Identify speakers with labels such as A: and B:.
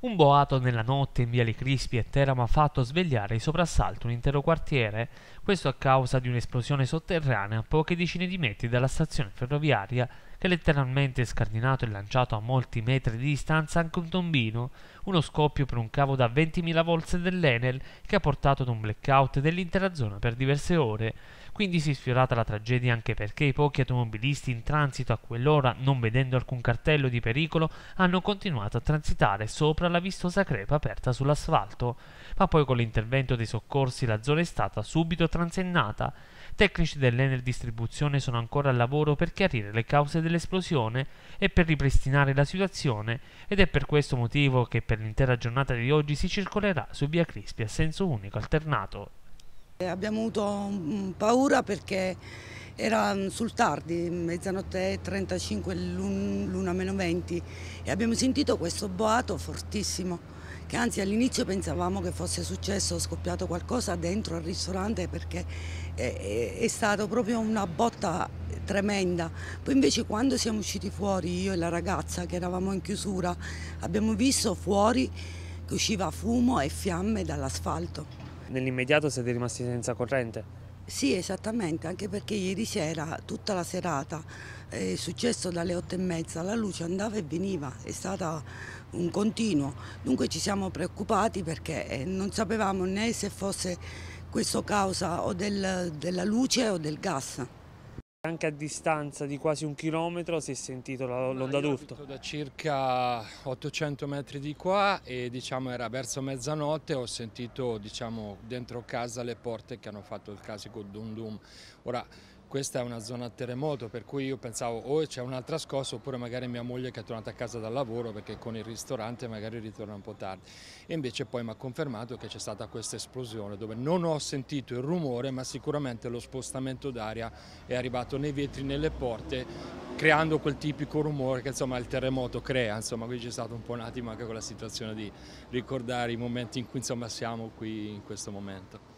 A: Un boato nella notte in Viale Crispi e Teramo ha fatto svegliare di soprassalto un intero quartiere, questo a causa di un'esplosione sotterranea a poche decine di metri dalla stazione ferroviaria che letteralmente scardinato e lanciato a molti metri di distanza anche un tombino, uno scoppio per un cavo da 20.000 volts dell'Enel che ha portato ad un blackout dell'intera zona per diverse ore, quindi si è sfiorata la tragedia anche perché i pochi automobilisti in transito a quell'ora, non vedendo alcun cartello di pericolo, hanno continuato a transitare sopra la vistosa crepa aperta sull'asfalto. Ma poi con l'intervento dei soccorsi la zona è stata subito transennata. Tecnici dell'Ener Distribuzione sono ancora al lavoro per chiarire le cause dell'esplosione e per ripristinare la situazione ed è per questo motivo che per l'intera giornata di oggi si circolerà su via Crispi a senso unico alternato.
B: Eh, abbiamo avuto paura perché era sul tardi, mezzanotte 35, l'una meno 20 e abbiamo sentito questo boato fortissimo che anzi all'inizio pensavamo che fosse successo, scoppiato qualcosa dentro al ristorante perché eh, è, è, è stata proprio una botta tremenda. Poi invece quando siamo usciti fuori, io e la ragazza che eravamo in chiusura, abbiamo visto fuori che usciva fumo e fiamme dall'asfalto.
A: Nell'immediato siete rimasti senza corrente?
B: Sì, esattamente, anche perché ieri sera, tutta la serata, è successo dalle otto e mezza, la luce andava e veniva, è stato un continuo. Dunque ci siamo preoccupati perché eh, non sapevamo né se fosse questo causa o del, della luce o del gas. Anche a
C: distanza di quasi un chilometro si è sentito l'onda d'urto. Da circa 800 metri di qua e diciamo era verso mezzanotte ho sentito diciamo dentro casa le porte che hanno fatto il casico dum dum. Ora questa è una zona a terremoto per cui io pensavo o c'è un'altra scossa oppure magari mia moglie che è tornata a casa dal lavoro perché con il ristorante magari ritorna un po' tardi e invece poi mi ha confermato che c'è stata questa esplosione dove non ho sentito il rumore ma sicuramente lo spostamento d'aria è arrivato nei vetri, nelle porte creando quel tipico rumore che insomma il terremoto crea, insomma qui c'è stato un po' un attimo anche quella situazione di ricordare i momenti in cui insomma siamo qui in questo momento.